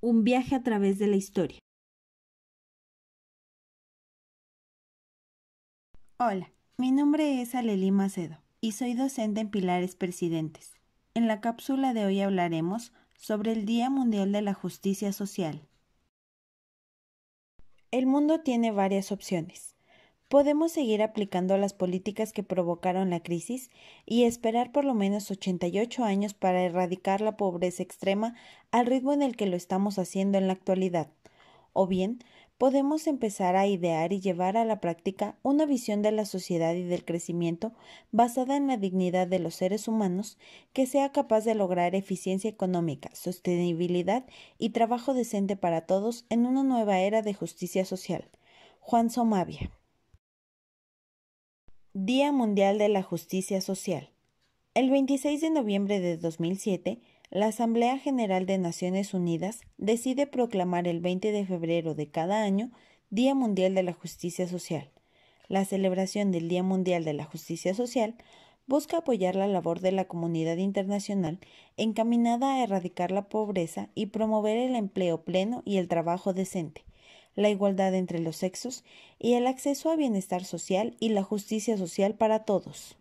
Un viaje a través de la historia. Hola, mi nombre es Aleli Macedo y soy docente en Pilares Presidentes. En la cápsula de hoy hablaremos sobre el Día Mundial de la Justicia Social. El mundo tiene varias opciones podemos seguir aplicando las políticas que provocaron la crisis y esperar por lo menos 88 años para erradicar la pobreza extrema al ritmo en el que lo estamos haciendo en la actualidad. O bien, podemos empezar a idear y llevar a la práctica una visión de la sociedad y del crecimiento basada en la dignidad de los seres humanos que sea capaz de lograr eficiencia económica, sostenibilidad y trabajo decente para todos en una nueva era de justicia social. Juan Somavia. Día Mundial de la Justicia Social. El 26 de noviembre de 2007, la Asamblea General de Naciones Unidas decide proclamar el 20 de febrero de cada año Día Mundial de la Justicia Social. La celebración del Día Mundial de la Justicia Social busca apoyar la labor de la comunidad internacional encaminada a erradicar la pobreza y promover el empleo pleno y el trabajo decente la igualdad entre los sexos y el acceso a bienestar social y la justicia social para todos.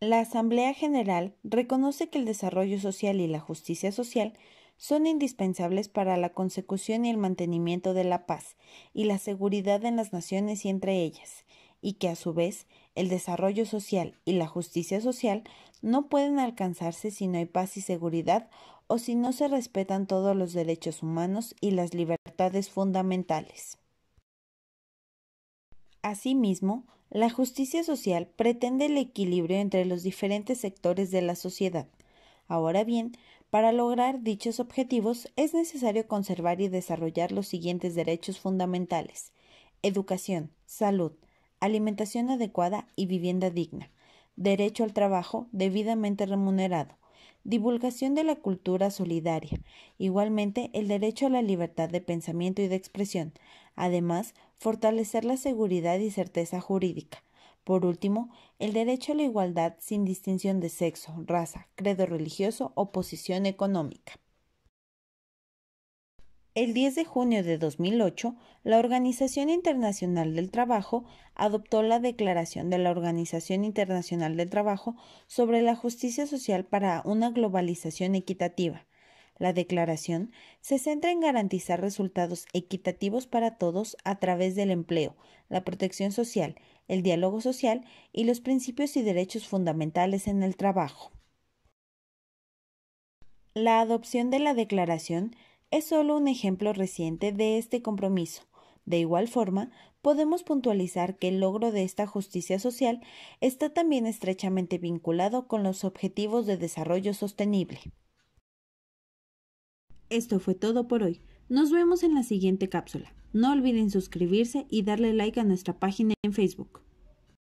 La Asamblea General reconoce que el desarrollo social y la justicia social son indispensables para la consecución y el mantenimiento de la paz y la seguridad en las naciones y entre ellas, y que a su vez el desarrollo social y la justicia social no pueden alcanzarse si no hay paz y seguridad o si no se respetan todos los derechos humanos y las libertades fundamentales. Asimismo, la justicia social pretende el equilibrio entre los diferentes sectores de la sociedad. Ahora bien, para lograr dichos objetivos es necesario conservar y desarrollar los siguientes derechos fundamentales educación, salud, alimentación adecuada y vivienda digna, derecho al trabajo debidamente remunerado, divulgación de la cultura solidaria, igualmente el derecho a la libertad de pensamiento y de expresión, además fortalecer la seguridad y certeza jurídica. Por último, el derecho a la igualdad sin distinción de sexo, raza, credo religioso o posición económica. El 10 de junio de 2008, la Organización Internacional del Trabajo adoptó la Declaración de la Organización Internacional del Trabajo sobre la justicia social para una globalización equitativa. La declaración se centra en garantizar resultados equitativos para todos a través del empleo, la protección social, el diálogo social y los principios y derechos fundamentales en el trabajo. La adopción de la declaración es solo un ejemplo reciente de este compromiso. De igual forma, podemos puntualizar que el logro de esta justicia social está también estrechamente vinculado con los objetivos de desarrollo sostenible. Esto fue todo por hoy. Nos vemos en la siguiente cápsula. No olviden suscribirse y darle like a nuestra página en Facebook.